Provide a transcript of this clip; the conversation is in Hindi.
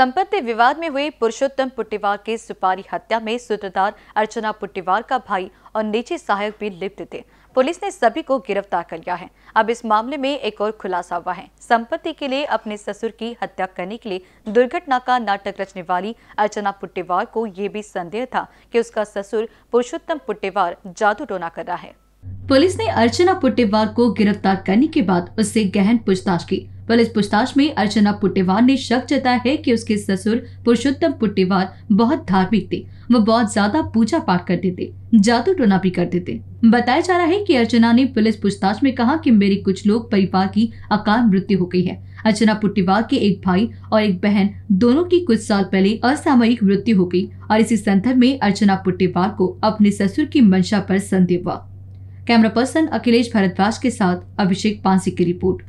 संपत्ति विवाद में हुए पुरुषोत्तम पुट्टीवार के सुपारी हत्या में सूत्रधार अर्चना पुट्टीवार का भाई और निजी सहायक भी लिप्त थे पुलिस ने सभी को गिरफ्तार कर लिया है अब इस मामले में एक और खुलासा हुआ है संपत्ति के लिए अपने ससुर की हत्या करने के लिए दुर्घटना का नाटक रचने वाली अर्चना पुट्टीवार को यह भी संदेह था कि उसका ससुर पुरुषोत्तम पुट्टीवार जादू टोना कर रहा है पुलिस ने अर्चना पुट्टीवार को गिरफ्तार करने के बाद उससे गहन पूछताछ की पुलिस पूछताछ में अर्चना पुट्टेवार ने शक जताया है कि उसके ससुर पुरुषोत्तम पुट्टेवार बहुत धार्मिक थे वो बहुत ज्यादा पूजा पाठ करते थे जादू टोना भी करते थे बताया जा रहा है कि अर्चना ने पुलिस पूछताछ में कहा कि मेरे कुछ लोग परिवार की अकाल मृत्यु हो गई है अर्चना पुट्टीवार के एक भाई और एक बहन दोनों की कुछ साल पहले असामयिक मृत्यु हो गई और इसी संदर्भ में अर्चना पुट्टीवार को अपने ससुर की मंशा पर संदेह हुआ कैमरा पर्सन अखिलेश भारद्वाज के साथ अभिषेक पांसी की रिपोर्ट